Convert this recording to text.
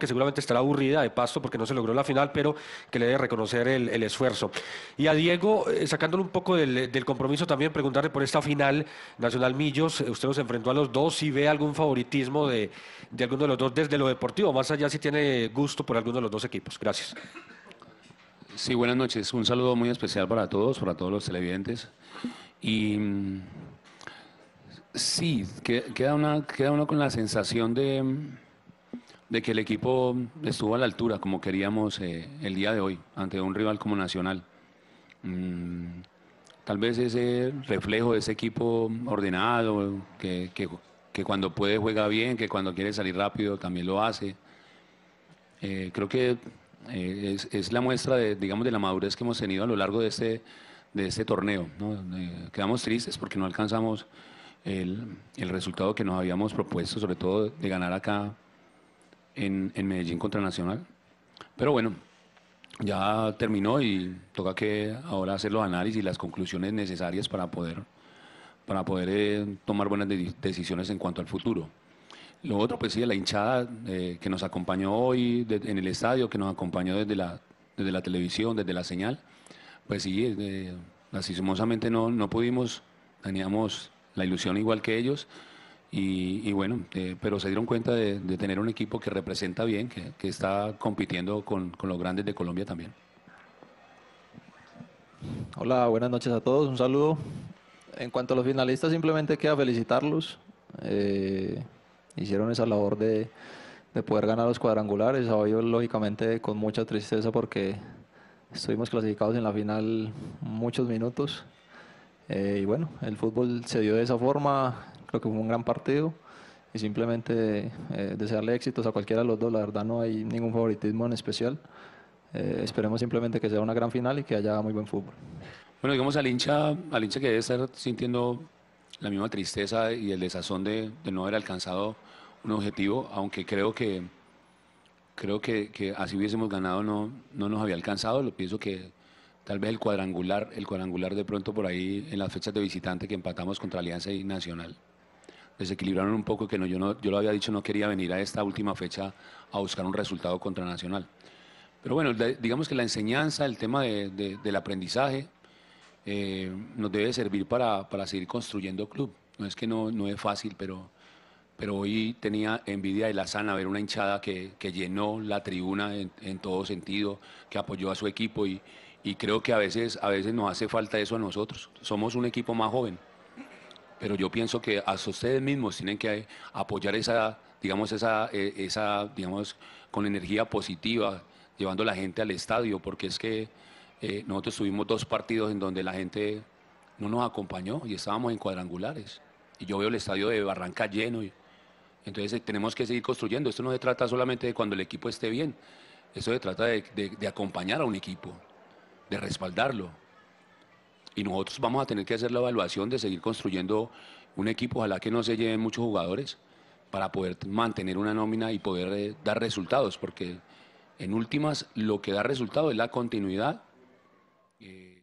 que seguramente estará aburrida de Pasto porque no se logró la final, pero que le debe reconocer el, esfuerzo. Y a Diego, eh, sacándole un poco del, compromiso también, preguntarle por esta final Nacional Millos, eh, usted los enfrentó a los dos, si ve algún favoritismo de, alguno de los dos desde lo deportivo, más allá si tiene gusto por alguno de los dos equipos. Gracias. Sí, buenas noches. Un saludo muy especial para todos, para todos los televidentes. Y mm, sí, queda, una, queda uno con la sensación de de que el equipo estuvo a la altura como queríamos eh, el día de hoy ante un rival como Nacional. Mm, tal vez ese reflejo de ese equipo ordenado, que, cuando puede juega bien, que cuando quiere salir rápido también lo hace. Eh, creo que eh, es, la muestra de, digamos, de la madurez que hemos tenido a lo largo de este, de este torneo. quedamos tristes porque no alcanzamos el, el resultado que nos habíamos propuesto, sobre todo de ganar acá en, Medellín contra Nacional. Pero bueno, ya terminó y toca que ahora hacer los análisis y las conclusiones necesarias para poder, para poder eh, tomar buenas decisiones en cuanto al futuro. Lo otro, pues sí, la hinchada eh, que nos acompañó hoy en el estadio, que nos acompañó desde la, desde la televisión, desde la señal, pues sí, eh, así sumosamente no, no pudimos, teníamos la ilusión igual que ellos, y, bueno, eh, pero se dieron cuenta de, tener un equipo que representa bien, que, está compitiendo con, los grandes de Colombia también. Hola, buenas noches a todos, un saludo. En cuanto a los finalistas, simplemente queda felicitarlos. Eh, hicieron esa labor de, poder ganar los cuadrangulares. Hoy, lógicamente, con mucha tristeza porque estuvimos clasificados en la final muchos minutos. Eh, y bueno, el fútbol se dio de esa forma que fue un gran partido y simplemente eh, desearle éxitos a cualquiera de los dos, la verdad no hay ningún favoritismo en especial. Eh, esperemos simplemente que sea una gran final y que haya muy buen fútbol. Bueno, digamos al hincha, que debe estar sintiendo la misma tristeza y el desazón de, no haber alcanzado un objetivo, aunque creo que creo que, así hubiésemos ganado no, no nos había alcanzado. Lo pienso que tal vez el cuadrangular, el cuadrangular de pronto por ahí en las fechas de visitante que empatamos contra Alianza y Nacional desequilibraron un poco que no, yo, no, yo lo había dicho, no quería venir a esta última fecha a buscar un resultado contra Nacional. Pero bueno, digamos que la enseñanza, el tema del aprendizaje, eh, nos debe servir para, seguir construyendo club. No es que no, no es fácil, pero, pero hoy tenía envidia de la sana ver una hinchada que, llenó la tribuna en, todo sentido, que apoyó a su equipo y, y creo que a veces, a veces nos hace falta eso a nosotros. Somos un equipo más joven pero yo pienso que a ustedes mismos tienen que apoyar esa, digamos, esa, eh, esa digamos, con energía positiva, llevando a la gente al estadio, porque es que eh, nosotros tuvimos dos partidos en donde la gente no nos acompañó y estábamos en cuadrangulares. Y yo veo el estadio de Barranca lleno. Y, entonces eh, tenemos que seguir construyendo. Esto no se trata solamente de cuando el equipo esté bien, esto se trata de acompañar a un equipo, de respaldarlo y nosotros vamos a tener que hacer la evaluación de seguir construyendo un equipo, ojalá que no se lleven muchos jugadores, para poder mantener una nómina y poder eh, dar resultados, porque en últimas lo que da resultado es la continuidad. Eh,